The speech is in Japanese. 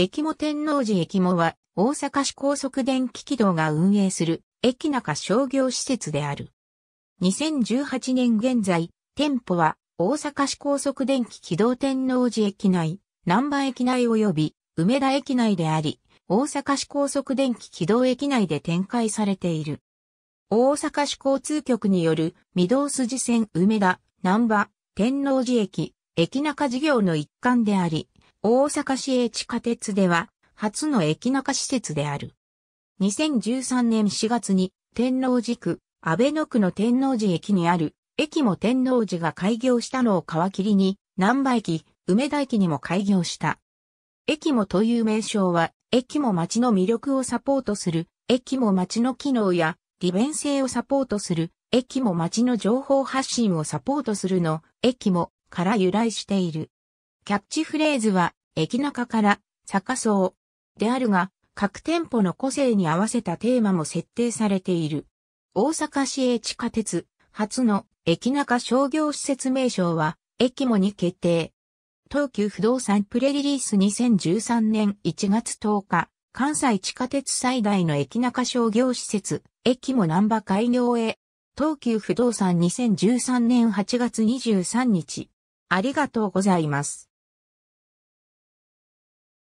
駅も天王寺駅もは、大阪市高速電気軌道が運営する、駅中商業施設である。2018年現在、店舗は、大阪市高速電気軌道天王寺駅内、南波駅内及び、梅田駅内であり、大阪市高速電気軌道駅内で展開されている。大阪市交通局による、御堂筋線梅田、南波、天王寺駅、駅中事業の一環であり、大阪市営地下鉄では、初の駅中施設である。2013年4月に、天王寺区、安倍野区の天王寺駅にある、駅も天王寺が開業したのを皮切りに、南波駅、梅田駅にも開業した。駅もという名称は、駅も街の魅力をサポートする、駅も街の機能や利便性をサポートする、駅も街の情報発信をサポートするの、駅もから由来している。キャッチフレーズは、駅中から、坂走、であるが、各店舗の個性に合わせたテーマも設定されている。大阪市営地下鉄、初の、駅中商業施設名称は、駅もに決定。東急不動産プレリリース2013年1月10日、関西地下鉄最大の駅中商業施設、駅も南波開業へ。東急不動産2013年8月23日。ありがとうございます。